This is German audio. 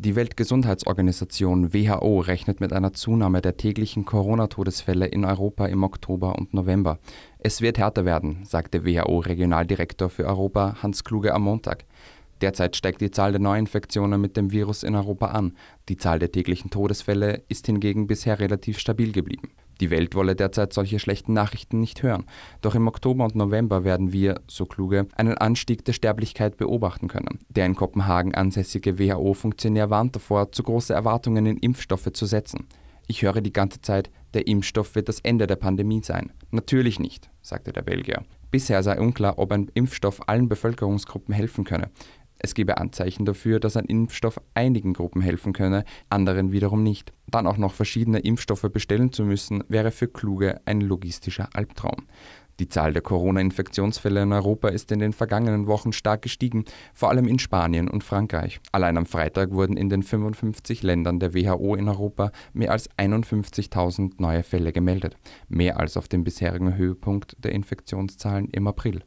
Die Weltgesundheitsorganisation WHO rechnet mit einer Zunahme der täglichen Corona-Todesfälle in Europa im Oktober und November. Es wird härter werden, sagte WHO-Regionaldirektor für Europa Hans Kluge am Montag. Derzeit steigt die Zahl der Neuinfektionen mit dem Virus in Europa an. Die Zahl der täglichen Todesfälle ist hingegen bisher relativ stabil geblieben. Die Welt wolle derzeit solche schlechten Nachrichten nicht hören. Doch im Oktober und November werden wir, so Kluge, einen Anstieg der Sterblichkeit beobachten können. Der in Kopenhagen ansässige WHO-Funktionär warnt davor, zu große Erwartungen in Impfstoffe zu setzen. Ich höre die ganze Zeit, der Impfstoff wird das Ende der Pandemie sein. Natürlich nicht, sagte der Belgier. Bisher sei unklar, ob ein Impfstoff allen Bevölkerungsgruppen helfen könne. Es gebe Anzeichen dafür, dass ein Impfstoff einigen Gruppen helfen könne, anderen wiederum nicht. Dann auch noch verschiedene Impfstoffe bestellen zu müssen, wäre für Kluge ein logistischer Albtraum. Die Zahl der Corona-Infektionsfälle in Europa ist in den vergangenen Wochen stark gestiegen, vor allem in Spanien und Frankreich. Allein am Freitag wurden in den 55 Ländern der WHO in Europa mehr als 51.000 neue Fälle gemeldet, mehr als auf dem bisherigen Höhepunkt der Infektionszahlen im April.